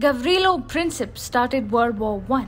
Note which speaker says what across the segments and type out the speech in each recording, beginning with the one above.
Speaker 1: Gavrilo Princip started World War I.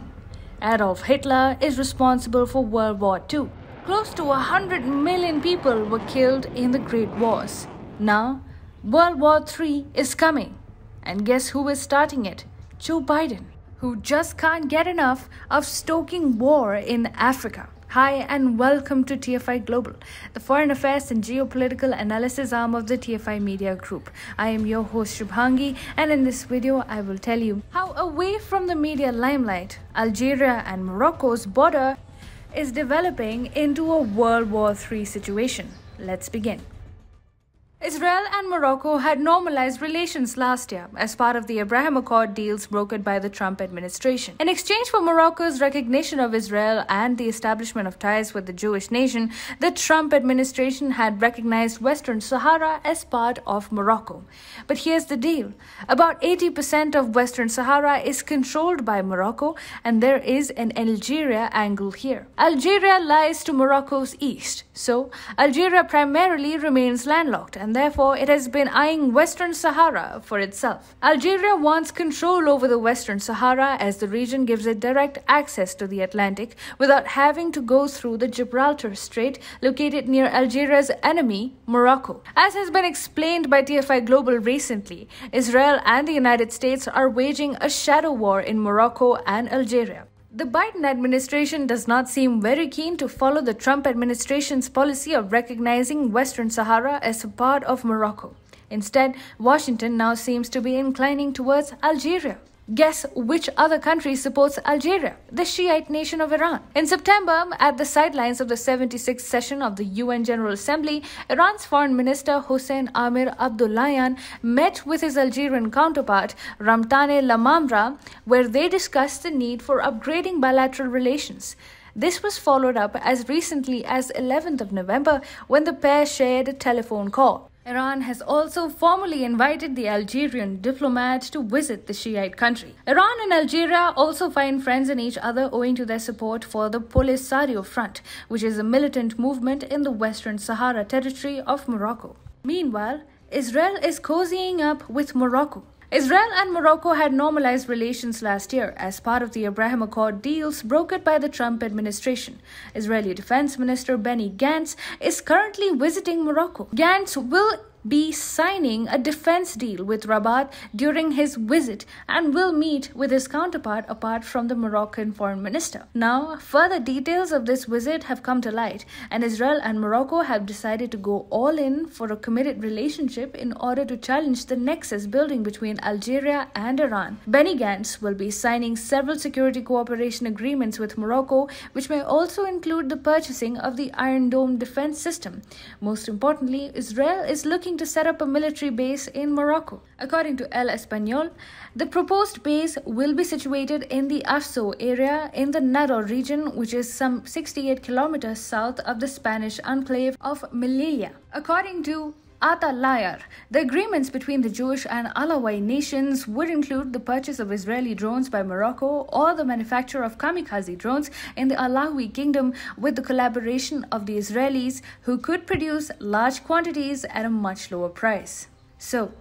Speaker 1: Adolf Hitler is responsible for World War II. Close to 100 million people were killed in the Great Wars. Now, World War III is coming. And guess who is starting it? Joe Biden, who just can't get enough of stoking war in Africa. Hi, and welcome to TFI Global, the foreign affairs and geopolitical analysis arm of the TFI Media Group. I am your host Shubhangi, and in this video, I will tell you how, away from the media limelight, Algeria and Morocco's border is developing into a World War III situation. Let's begin. Israel and Morocco had normalized relations last year as part of the Abraham Accord deals brokered by the Trump administration. In exchange for Morocco's recognition of Israel and the establishment of ties with the Jewish nation, the Trump administration had recognized Western Sahara as part of Morocco. But here's the deal about 80% of Western Sahara is controlled by Morocco, and there is an Algeria angle here. Algeria lies to Morocco's east, so Algeria primarily remains landlocked and and therefore it has been eyeing Western Sahara for itself. Algeria wants control over the Western Sahara as the region gives it direct access to the Atlantic without having to go through the Gibraltar Strait located near Algeria's enemy, Morocco. As has been explained by TFI Global recently, Israel and the United States are waging a shadow war in Morocco and Algeria. The Biden administration does not seem very keen to follow the Trump administration's policy of recognizing Western Sahara as a part of Morocco. Instead, Washington now seems to be inclining towards Algeria. Guess which other country supports Algeria, the Shiite nation of Iran? In September, at the sidelines of the 76th session of the UN General Assembly, Iran's Foreign Minister Hossein Amir Abdullayan met with his Algerian counterpart Ramtane Lamamra, where they discussed the need for upgrading bilateral relations. This was followed up as recently as 11th of November when the pair shared a telephone call. Iran has also formally invited the Algerian diplomat to visit the Shiite country. Iran and Algeria also find friends in each other owing to their support for the Polisario Front, which is a militant movement in the Western Sahara territory of Morocco. Meanwhile, Israel is cozying up with Morocco Israel and Morocco had normalized relations last year as part of the Abraham Accord deals brokered by the Trump administration. Israeli Defense Minister Benny Gantz is currently visiting Morocco. Gantz will be signing a defense deal with Rabat during his visit and will meet with his counterpart apart from the Moroccan foreign minister. Now, further details of this visit have come to light, and Israel and Morocco have decided to go all in for a committed relationship in order to challenge the nexus building between Algeria and Iran. Benny Gantz will be signing several security cooperation agreements with Morocco, which may also include the purchasing of the Iron Dome defense system. Most importantly, Israel is looking looking to set up a military base in Morocco. According to El Español, the proposed base will be situated in the Afso area in the Nador region, which is some 68 kilometers south of the Spanish enclave of Melilla. According to Atalayar. The agreements between the Jewish and Alawi nations would include the purchase of Israeli drones by Morocco or the manufacture of kamikaze drones in the Alawi kingdom with the collaboration of the Israelis who could produce large quantities at a much lower price. So,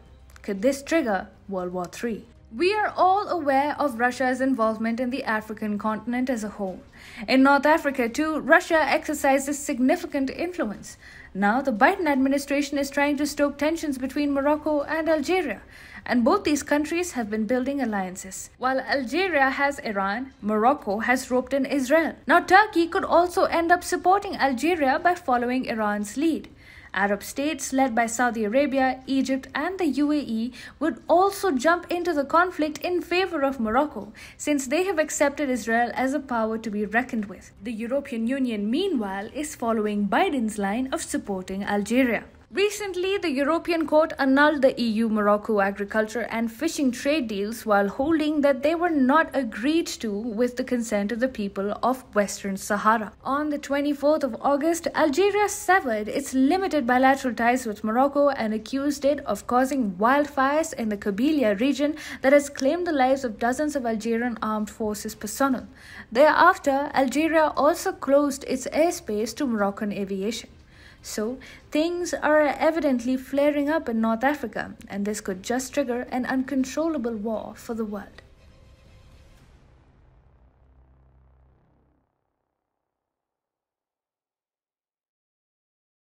Speaker 1: could this trigger World War III? We are all aware of Russia's involvement in the African continent as a whole. In North Africa, too, Russia exercises significant influence. Now, the Biden administration is trying to stoke tensions between Morocco and Algeria, and both these countries have been building alliances. While Algeria has Iran, Morocco has roped in Israel. Now, Turkey could also end up supporting Algeria by following Iran's lead. Arab states led by Saudi Arabia, Egypt, and the UAE would also jump into the conflict in favor of Morocco, since they have accepted Israel as a power to be reckoned with. The European Union, meanwhile, is following Biden's line of supporting Algeria. Recently, the European Court annulled the EU Morocco agriculture and fishing trade deals while holding that they were not agreed to with the consent of the people of Western Sahara. On the 24th of August, Algeria severed its limited bilateral ties with Morocco and accused it of causing wildfires in the Kabylia region that has claimed the lives of dozens of Algerian armed forces personnel. Thereafter, Algeria also closed its airspace to Moroccan aviation. So, things are evidently flaring up in North Africa, and this could just trigger an uncontrollable war for the world.